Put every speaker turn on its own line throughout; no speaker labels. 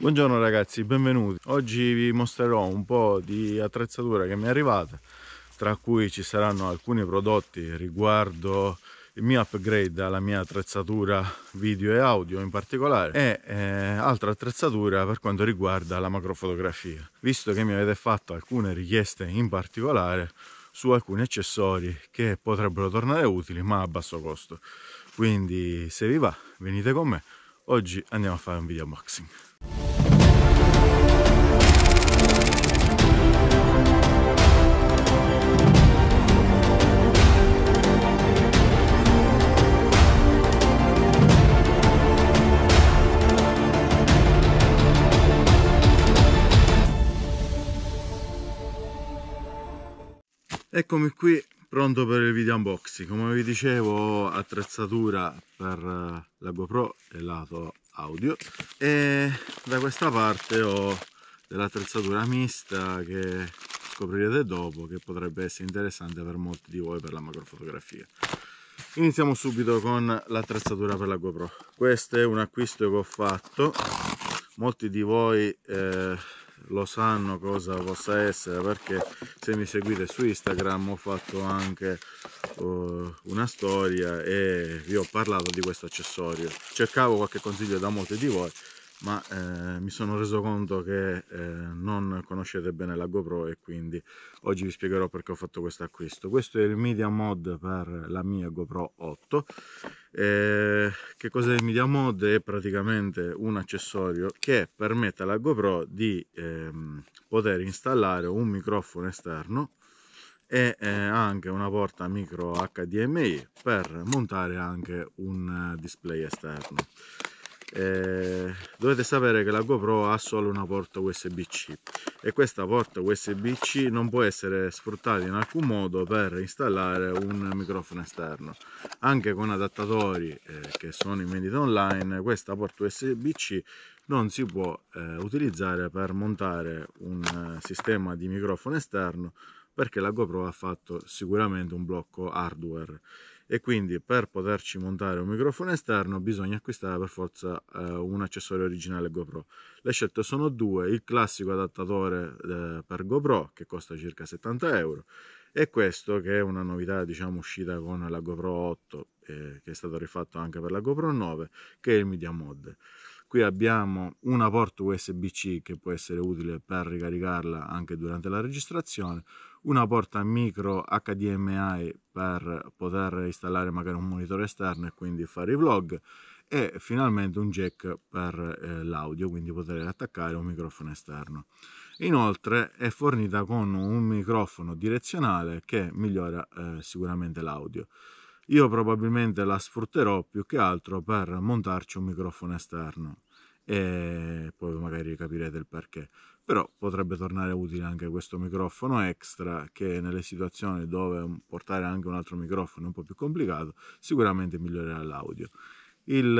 Buongiorno ragazzi, benvenuti. Oggi vi mostrerò un po' di attrezzatura che mi è arrivata, tra cui ci saranno alcuni prodotti riguardo il mio upgrade alla mia attrezzatura video e audio in particolare e eh, altra attrezzatura per quanto riguarda la macrofotografia. Visto che mi avete fatto alcune richieste in particolare su alcuni accessori che potrebbero tornare utili ma a basso costo. Quindi se vi va venite con me, oggi andiamo a fare un video unboxing. Eccomi qui pronto per il video unboxing come vi dicevo attrezzatura per eh, la GoPro e lato audio e da questa parte ho dell'attrezzatura mista che scoprirete dopo che potrebbe essere interessante per molti di voi per la macrofotografia iniziamo subito con l'attrezzatura per la GoPro questo è un acquisto che ho fatto molti di voi eh, lo sanno cosa possa essere perché se mi seguite su Instagram ho fatto anche uh, una storia e vi ho parlato di questo accessorio cercavo qualche consiglio da molti di voi ma eh, mi sono reso conto che eh, non conoscete bene la GoPro e quindi oggi vi spiegherò perché ho fatto questo acquisto. Questo è il media mod per la mia GoPro 8. Eh, che cos'è il media mod? È praticamente un accessorio che permette alla GoPro di ehm, poter installare un microfono esterno e eh, anche una porta micro HDMI per montare anche un eh, display esterno eh, dovete sapere che la GoPro ha solo una porta USB-C e questa porta USB-C non può essere sfruttata in alcun modo per installare un microfono esterno anche con adattatori eh, che sono in vendita online questa porta USB-C non si può eh, utilizzare per montare un eh, sistema di microfono esterno perché la GoPro ha fatto sicuramente un blocco hardware e quindi per poterci montare un microfono esterno bisogna acquistare per forza eh, un accessorio originale GoPro. Le scelte sono due, il classico adattatore eh, per GoPro che costa circa 70 euro e questo che è una novità diciamo uscita con la GoPro 8 eh, che è stato rifatto anche per la GoPro 9 che è il Media Mod qui abbiamo una porta USB-C che può essere utile per ricaricarla anche durante la registrazione, una porta micro HDMI per poter installare magari un monitor esterno e quindi fare i vlog e finalmente un jack per eh, l'audio, quindi poter attaccare un microfono esterno. Inoltre è fornita con un microfono direzionale che migliora eh, sicuramente l'audio. Io probabilmente la sfrutterò più che altro per montarci un microfono esterno e poi magari capirete il perché. Però potrebbe tornare utile anche questo microfono extra che nelle situazioni dove portare anche un altro microfono è un po' più complicato sicuramente migliorerà l'audio. Il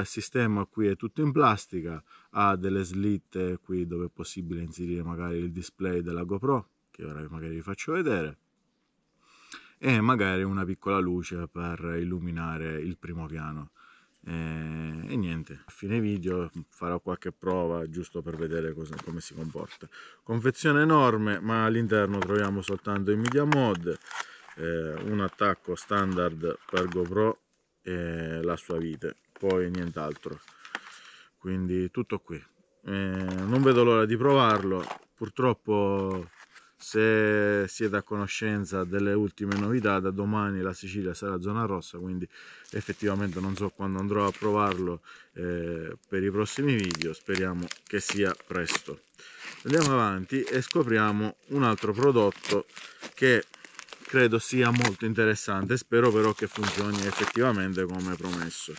eh, sistema qui è tutto in plastica, ha delle slitte qui dove è possibile inserire magari il display della GoPro, che ora magari vi faccio vedere e magari una piccola luce per illuminare il primo piano. E, e, niente a fine video farò qualche prova giusto per vedere cosa, come si comporta confezione enorme ma all'interno troviamo soltanto i media mod eh, un attacco standard per gopro e la sua vite poi nient'altro quindi tutto qui eh, non vedo l'ora di provarlo purtroppo se siete a conoscenza delle ultime novità da domani la Sicilia sarà zona rossa quindi effettivamente non so quando andrò a provarlo eh, per i prossimi video speriamo che sia presto andiamo avanti e scopriamo un altro prodotto che credo sia molto interessante spero però che funzioni effettivamente come promesso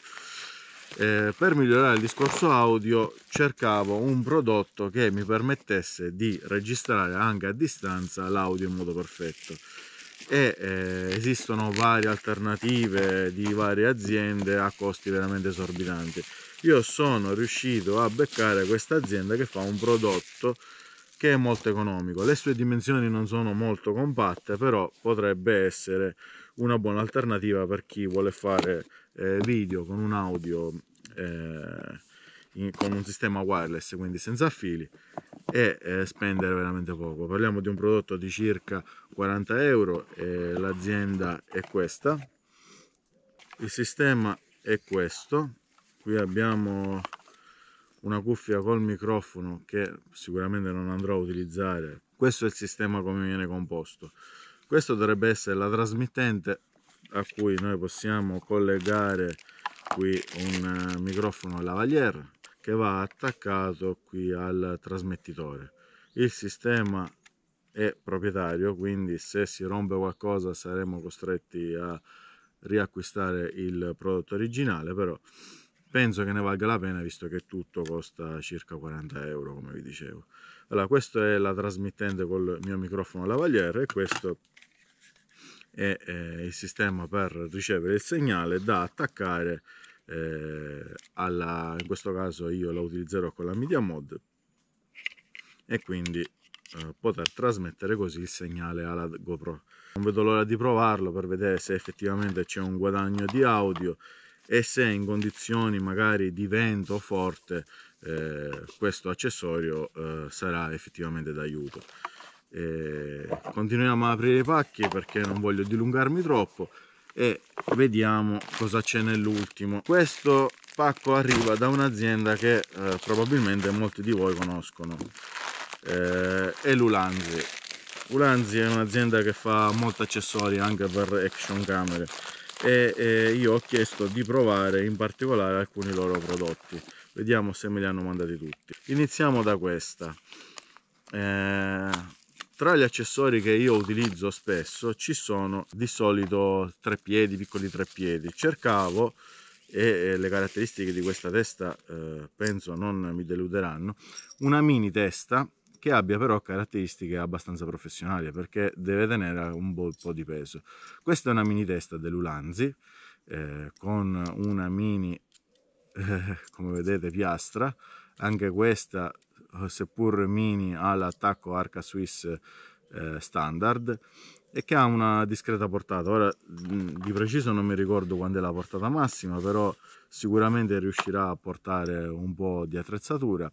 eh, per migliorare il discorso audio cercavo un prodotto che mi permettesse di registrare anche a distanza l'audio in modo perfetto e eh, esistono varie alternative di varie aziende a costi veramente esorbitanti io sono riuscito a beccare questa azienda che fa un prodotto che è molto economico. Le sue dimensioni non sono molto compatte, però potrebbe essere una buona alternativa per chi vuole fare eh, video con un audio eh, in, con un sistema wireless, quindi senza fili, e eh, spendere veramente poco. Parliamo di un prodotto di circa 40 euro, l'azienda è questa, il sistema è questo, qui abbiamo una cuffia col microfono che sicuramente non andrò a utilizzare questo è il sistema come viene composto questo dovrebbe essere la trasmittente a cui noi possiamo collegare qui un eh, microfono lavalier che va attaccato qui al trasmettitore il sistema è proprietario quindi se si rompe qualcosa saremo costretti a riacquistare il prodotto originale però penso che ne valga la pena visto che tutto costa circa 40 euro come vi dicevo allora questa è la trasmittente col mio microfono lavagliere e questo è eh, il sistema per ricevere il segnale da attaccare eh, alla, in questo caso io la utilizzerò con la media mod e quindi eh, poter trasmettere così il segnale alla GoPro non vedo l'ora di provarlo per vedere se effettivamente c'è un guadagno di audio e se in condizioni magari di vento forte eh, questo accessorio eh, sarà effettivamente d'aiuto eh, continuiamo ad aprire i pacchi perché non voglio dilungarmi troppo e vediamo cosa c'è nell'ultimo questo pacco arriva da un'azienda che eh, probabilmente molti di voi conoscono eh, è l'Ulanzi Ulanzi è un'azienda che fa molti accessori anche per action camere e eh, io ho chiesto di provare in particolare alcuni loro prodotti vediamo se me li hanno mandati tutti iniziamo da questa eh, tra gli accessori che io utilizzo spesso ci sono di solito tre piedi piccoli tre piedi cercavo e le caratteristiche di questa testa eh, penso non mi deluderanno una mini testa che abbia però caratteristiche abbastanza professionali perché deve tenere un bel po' di peso. Questa è una mini testa dell'Ulanzi eh, con una mini, eh, come vedete, piastra, anche questa eh, seppur mini ha l'attacco arca Swiss eh, standard e che ha una discreta portata. Ora mm, di preciso non mi ricordo quando è la portata massima, però sicuramente riuscirà a portare un po' di attrezzatura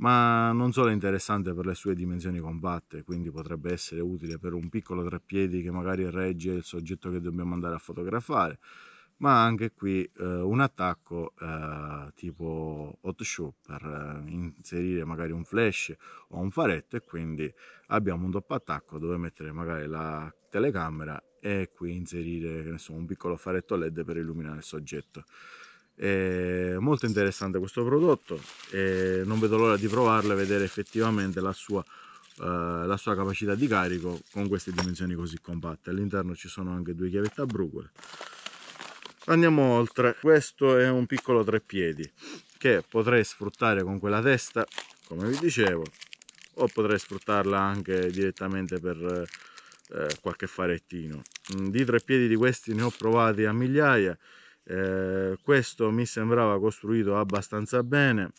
ma non solo è interessante per le sue dimensioni compatte, quindi potrebbe essere utile per un piccolo treppiedi che magari regge il soggetto che dobbiamo andare a fotografare, ma anche qui eh, un attacco eh, tipo hot shoe per eh, inserire magari un flash o un faretto e quindi abbiamo un doppio attacco dove mettere magari la telecamera e qui inserire so, un piccolo faretto led per illuminare il soggetto. Eh, molto interessante questo prodotto e non vedo l'ora di provarlo e vedere effettivamente la sua, eh, la sua capacità di carico con queste dimensioni così compatte. All'interno ci sono anche due chiavette a brugole. Andiamo oltre, questo è un piccolo treppiedi che potrei sfruttare con quella testa, come vi dicevo, o potrei sfruttarla anche direttamente per eh, qualche farettino. Di treppiedi di questi ne ho provati a migliaia, eh, questo mi sembrava costruito abbastanza bene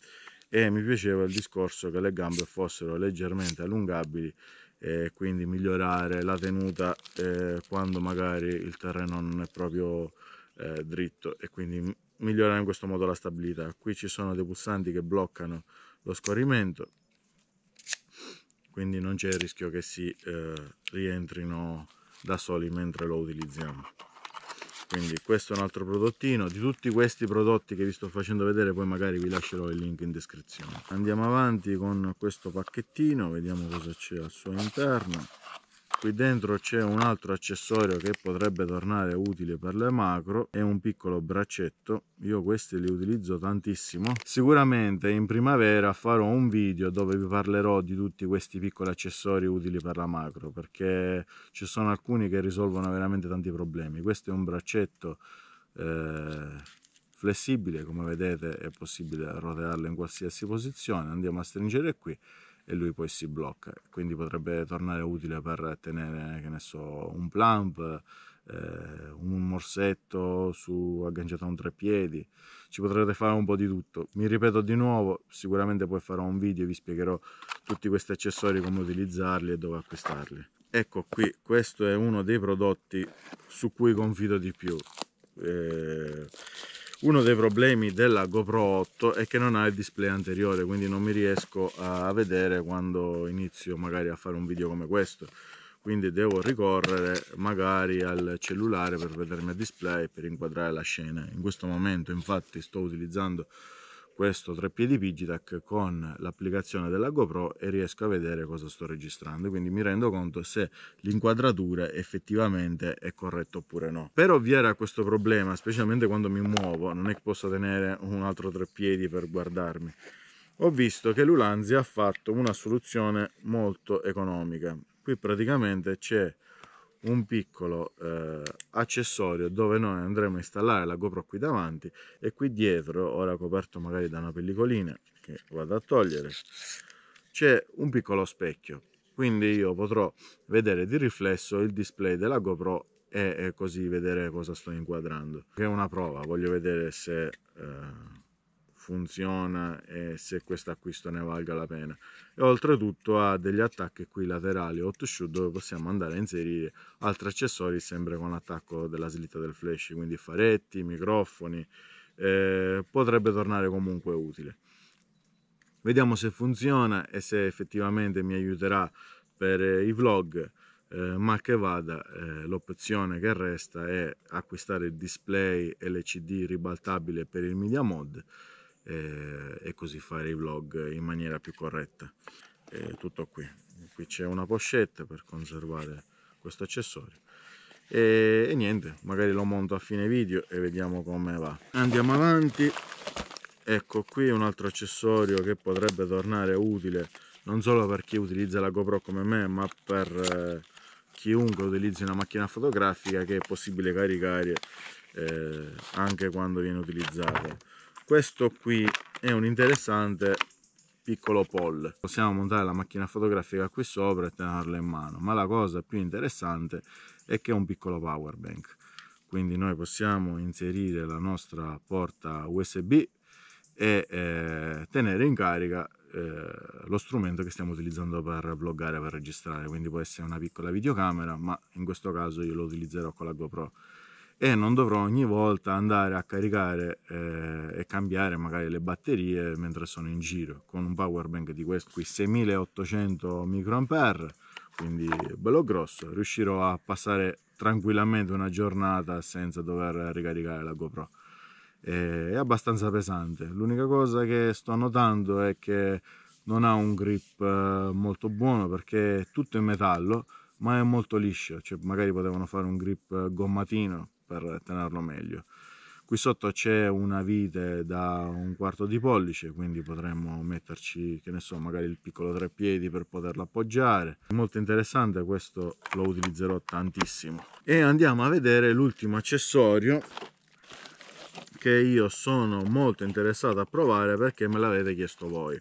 e mi piaceva il discorso che le gambe fossero leggermente allungabili e quindi migliorare la tenuta eh, quando magari il terreno non è proprio eh, dritto e quindi migliorare in questo modo la stabilità qui ci sono dei pulsanti che bloccano lo scorrimento quindi non c'è il rischio che si eh, rientrino da soli mentre lo utilizziamo quindi questo è un altro prodottino di tutti questi prodotti che vi sto facendo vedere poi magari vi lascerò il link in descrizione andiamo avanti con questo pacchettino vediamo cosa c'è al suo interno qui dentro c'è un altro accessorio che potrebbe tornare utile per le macro è un piccolo braccetto io questi li utilizzo tantissimo sicuramente in primavera farò un video dove vi parlerò di tutti questi piccoli accessori utili per la macro perché ci sono alcuni che risolvono veramente tanti problemi questo è un braccetto eh, flessibile come vedete è possibile rotearlo in qualsiasi posizione andiamo a stringere qui e lui poi si blocca. Quindi potrebbe tornare utile per tenere, che ne so, un plump, eh, un morsetto su, agganciato a un treppiedi. Ci potrete fare un po' di tutto. Mi ripeto di nuovo, sicuramente poi farò un video e vi spiegherò tutti questi accessori, come utilizzarli e dove acquistarli. Ecco qui, questo è uno dei prodotti su cui confido di più. Eh uno dei problemi della GoPro 8 è che non ha il display anteriore quindi non mi riesco a vedere quando inizio magari a fare un video come questo quindi devo ricorrere magari al cellulare per vedermi il display per inquadrare la scena in questo momento infatti sto utilizzando questo tre piedi Vigitac con l'applicazione della GoPro e riesco a vedere cosa sto registrando quindi mi rendo conto se l'inquadratura effettivamente è corretta oppure no per ovviare a questo problema specialmente quando mi muovo non è che posso tenere un altro tre piedi per guardarmi ho visto che l'Ulanzi ha fatto una soluzione molto economica qui praticamente c'è un piccolo eh, accessorio dove noi andremo a installare la GoPro qui davanti e qui dietro, ora coperto magari da una pellicolina che vado a togliere, c'è un piccolo specchio, quindi io potrò vedere di riflesso il display della GoPro e, e così vedere cosa sto inquadrando. è una prova, voglio vedere se... Eh, funziona e se questo acquisto ne valga la pena e oltretutto ha degli attacchi qui laterali hot shoe dove possiamo andare a inserire altri accessori sempre con l'attacco della slitta del flash quindi faretti, microfoni eh, potrebbe tornare comunque utile vediamo se funziona e se effettivamente mi aiuterà per eh, i vlog eh, ma che vada eh, l'opzione che resta è acquistare il display LCD ribaltabile per il media mod e, eh, e così fare i vlog in maniera più corretta. E tutto qui. Qui c'è una pochette per conservare questo accessorio. E, e, niente, magari lo monto a fine video e vediamo come va. Andiamo avanti. Ecco qui un altro accessorio che potrebbe tornare utile non solo per chi utilizza la GoPro come me, ma per... Eh, chiunque utilizzi una macchina fotografica che è possibile caricare eh, anche quando viene utilizzata questo qui è un interessante piccolo poll possiamo montare la macchina fotografica qui sopra e tenerla in mano ma la cosa più interessante è che è un piccolo power bank quindi noi possiamo inserire la nostra porta usb e eh, tenere in carica eh, lo strumento che stiamo utilizzando per bloggare per registrare quindi può essere una piccola videocamera ma in questo caso io lo utilizzerò con la GoPro e non dovrò ogni volta andare a caricare eh, e cambiare magari le batterie mentre sono in giro con un power bank di questo qui 6800 microampere quindi bello grosso riuscirò a passare tranquillamente una giornata senza dover ricaricare la GoPro è abbastanza pesante l'unica cosa che sto notando è che non ha un grip eh, molto buono perché è tutto in metallo ma è molto liscio cioè magari potevano fare un grip eh, gommatino per tenerlo meglio. Qui sotto c'è una vite da un quarto di pollice, quindi potremmo metterci, che ne so, magari il piccolo tre piedi per poterlo appoggiare. Molto interessante, questo lo utilizzerò tantissimo. E andiamo a vedere l'ultimo accessorio che io sono molto interessato a provare perché me l'avete chiesto voi.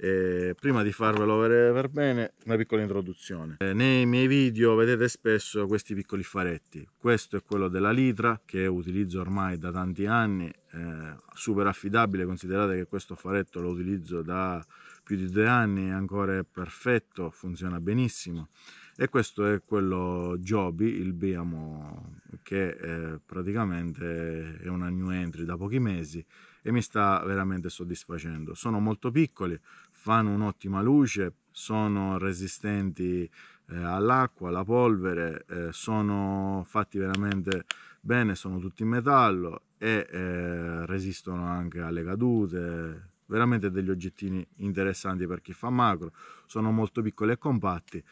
Eh, prima di farvelo vedere per bene una piccola introduzione eh, nei miei video vedete spesso questi piccoli faretti questo è quello della litra che utilizzo ormai da tanti anni eh, super affidabile considerate che questo faretto lo utilizzo da più di due anni ancora è perfetto funziona benissimo e questo è quello Joby il Biamo che eh, praticamente è una new entry da pochi mesi e mi sta veramente soddisfacendo sono molto piccoli fanno un'ottima luce, sono resistenti eh, all'acqua, alla polvere, eh, sono fatti veramente bene, sono tutti in metallo e eh, resistono anche alle cadute, veramente degli oggettini interessanti per chi fa macro, sono molto piccoli e compatti.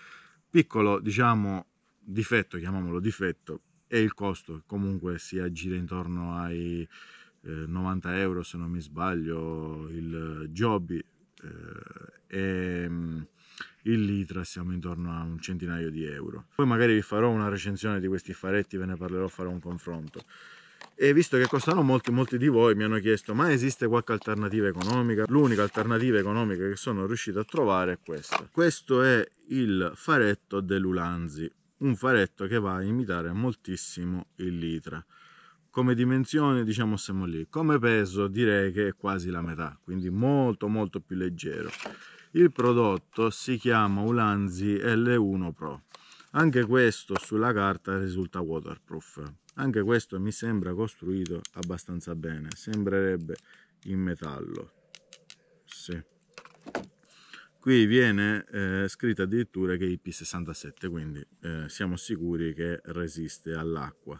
Piccolo, diciamo, difetto, chiamiamolo difetto, e il costo, comunque si aggira intorno ai 90 eh, euro se non mi sbaglio il Jobby eh, e mm, il litra siamo intorno a un centinaio di euro. Poi magari vi farò una recensione di questi faretti, ve ne parlerò, farò un confronto. E visto che costano molti, molti di voi mi hanno chiesto ma esiste qualche alternativa economica? L'unica alternativa economica che sono riuscito a trovare è questa. Questo è il faretto dell'Ulanzi, un faretto che va a imitare moltissimo il litra come dimensione diciamo siamo lì come peso direi che è quasi la metà quindi molto molto più leggero il prodotto si chiama Ulanzi L1 Pro anche questo sulla carta risulta waterproof anche questo mi sembra costruito abbastanza bene sembrerebbe in metallo sì. qui viene eh, scritto addirittura che è IP67 quindi eh, siamo sicuri che resiste all'acqua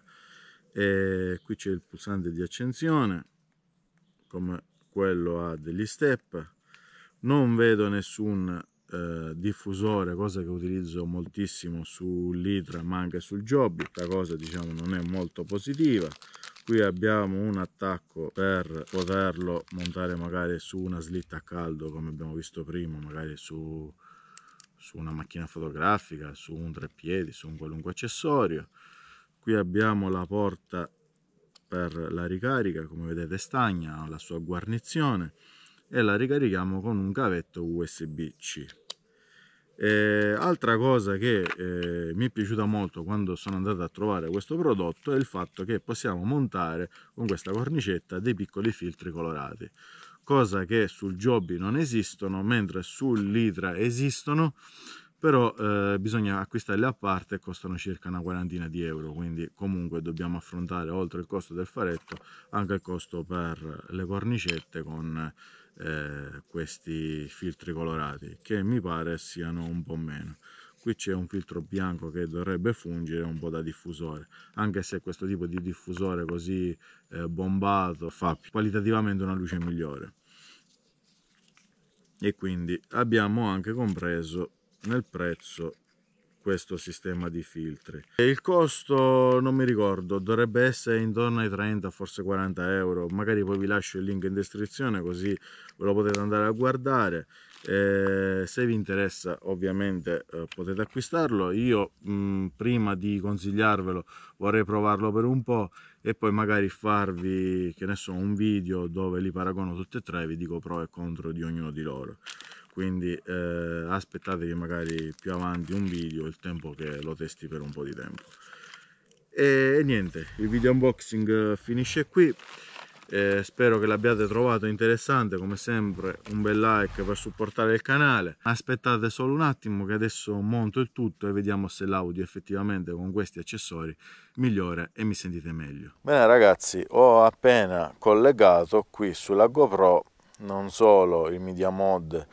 e qui c'è il pulsante di accensione come quello ha degli step non vedo nessun eh, diffusore cosa che utilizzo moltissimo sull'itra ma anche sul job la cosa diciamo non è molto positiva qui abbiamo un attacco per poterlo montare magari su una slitta a caldo come abbiamo visto prima magari su, su una macchina fotografica su un treppiedi su un qualunque accessorio qui abbiamo la porta per la ricarica come vedete stagna la sua guarnizione e la ricarichiamo con un cavetto USB-C e altra cosa che eh, mi è piaciuta molto quando sono andato a trovare questo prodotto è il fatto che possiamo montare con questa cornicetta dei piccoli filtri colorati cosa che sul Jobby non esistono mentre sull'Itra esistono però eh, bisogna acquistarle a parte costano circa una quarantina di euro quindi comunque dobbiamo affrontare oltre il costo del faretto anche il costo per le cornicette con eh, questi filtri colorati che mi pare siano un po' meno qui c'è un filtro bianco che dovrebbe fungere un po' da diffusore anche se questo tipo di diffusore così eh, bombato fa qualitativamente una luce migliore e quindi abbiamo anche compreso nel prezzo questo sistema di filtri e il costo non mi ricordo dovrebbe essere intorno ai 30 forse 40 euro magari poi vi lascio il link in descrizione così ve lo potete andare a guardare e eh, se vi interessa ovviamente eh, potete acquistarlo io mh, mm, prima di consigliarvelo vorrei provarlo per un po' e poi magari farvi che ne so un video dove li paragono tutti e tre vi dico pro e contro di ognuno di loro quindi eh, aspettatevi magari più avanti un video il tempo che lo testi per un po' di tempo e, e niente il video unboxing eh, finisce qui eh, spero che l'abbiate trovato interessante come sempre un bel like per supportare il canale aspettate solo un attimo che adesso monto il tutto e vediamo se l'audio effettivamente con questi accessori migliora e mi sentite meglio bene ragazzi ho appena collegato qui sulla GoPro non solo il media mod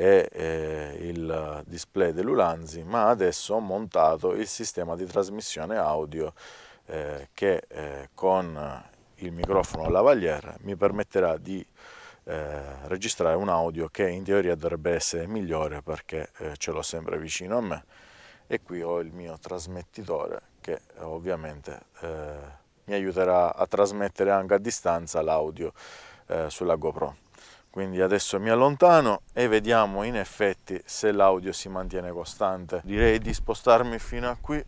e eh, il display dell'Ulanzi, ma adesso ho montato il sistema di trasmissione audio eh, che eh, con il microfono lavalier mi permetterà di eh, registrare un audio che in teoria dovrebbe essere migliore perché eh, ce l'ho sempre vicino a me e qui ho il mio trasmettitore che eh, ovviamente mi aiuterà a trasmettere anche a distanza l'audio sulla GoPro quindi adesso mi allontano e vediamo in effetti se l'audio si mantiene costante direi di spostarmi fino a qui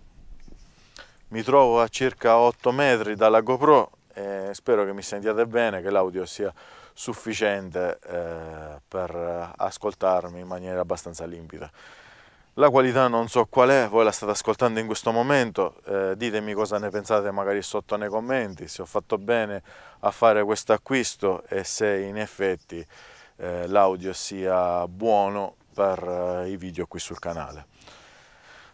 mi trovo a circa 8 metri dalla GoPro e spero che mi sentiate bene che l'audio sia sufficiente eh, per ascoltarmi in maniera abbastanza limpida la qualità non so qual è, voi la state ascoltando in questo momento, eh, ditemi cosa ne pensate magari sotto nei commenti, se ho fatto bene a fare questo acquisto e se in effetti eh, l'audio sia buono per eh, i video qui sul canale.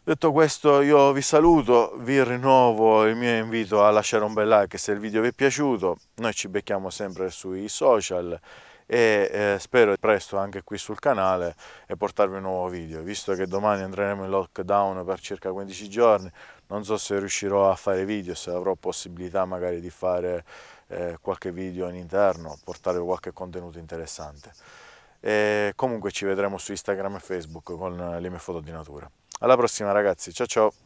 Detto questo io vi saluto, vi rinnovo il mio invito a lasciare un bel like se il video vi è piaciuto, noi ci becchiamo sempre sui social e eh, spero presto anche qui sul canale e portarvi un nuovo video visto che domani andremo in lockdown per circa 15 giorni non so se riuscirò a fare video se avrò possibilità magari di fare eh, qualche video in interno portare qualche contenuto interessante e comunque ci vedremo su Instagram e Facebook con le mie foto di natura alla prossima ragazzi ciao ciao